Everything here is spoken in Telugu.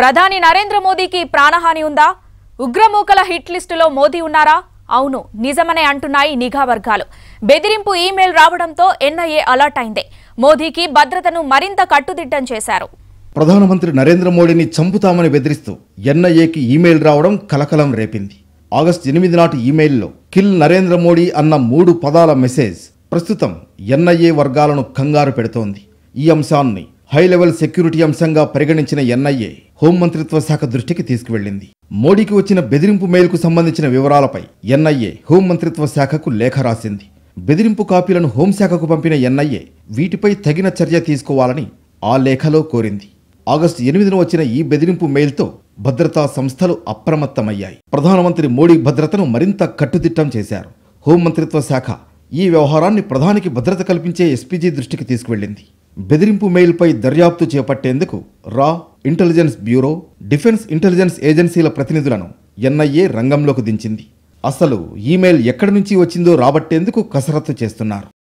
ప్రధాని నరేంద్ర మోదీకి ప్రాణహాని ఉందా ఉగ్రమూకల హిట్ లిస్టులో మోదీ ఉన్నారా అవును నిజమనే అంటున్నాయి నిఘా వర్గాలు బెదిరింపు ఈమెయిల్ రావడంతో ఎన్ఐఏ అలర్ట్ అయింది మోదీకి భద్రతను మరింత కట్టుదిట్టం చేశారు ప్రధానమంత్రి నరేంద్ర మోడీని చంపుతామని బెదిరిస్తూ ఎన్ఐఏకి ఈమెయిల్ రావడం కలకలం రేపింది ఆగస్టు ఎనిమిది నాటి ఈమెయిల్లో కిల్ నరేంద్ర మోడీ అన్న మూడు పదాల మెసేజ్ ప్రస్తుతం ఎన్ఐఏ వర్గాలను కంగారు పెడుతోంది ఈ అంశాన్ని హై లెవెల్ సెక్యూరిటీ అంశంగా పరిగణించిన ఎన్ఐఏ హోంమంత్రిత్వ శాఖ దృష్టికి తీసుకువెళ్లింది మోడీకి వచ్చిన బెదిరింపు మెయిల్కు సంబంధించిన వివరాలపై ఎన్ఐఏ హోంమంత్రిత్వ శాఖకు లేఖ రాసింది బెదిరింపు కాపీలను హోంశాఖకు పంపిన ఎన్ఐఏ వీటిపై తగిన చర్య తీసుకోవాలని ఆ లేఖలో కోరింది ఆగస్టు ఎనిమిదిన వచ్చిన ఈ బెదిరింపు మెయిల్తో భద్రతా సంస్థలు అప్రమత్తమయ్యాయి ప్రధానమంత్రి మోడీ భద్రతను మరింత కట్టుదిట్టం చేశారు హోంమంత్రిత్వ శాఖ ఈ వ్యవహారాన్ని ప్రధానికి భద్రత కల్పించే ఎస్పీజీ దృష్టికి తీసుకువెళ్లింది బెదిరింపు మెయిల్పై దర్యాప్తు చేపట్టేందుకు రా ఇంటెలిజెన్స్ బ్యూరో డిఫెన్స్ ఇంటెలిజెన్స్ ఏజెన్సీల ప్రతినిధులను ఎన్ఐఏ రంగంలోకి దించింది అసలు ఈమెయిల్ ఎక్కడి నుంచి వచ్చిందో రాబట్టేందుకు కసరత్తు చేస్తున్నారు